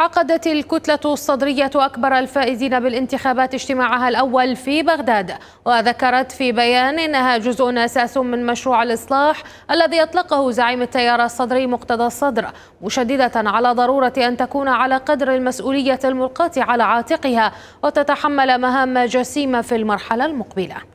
عقدت الكتلة الصدرية أكبر الفائزين بالانتخابات اجتماعها الأول في بغداد وذكرت في بيان إنها جزء أساس من مشروع الإصلاح الذي أطلقه زعيم التيار الصدري مقتدى الصدر مشددة على ضرورة أن تكون على قدر المسؤولية الملقاة على عاتقها وتتحمل مهام جسيمة في المرحلة المقبلة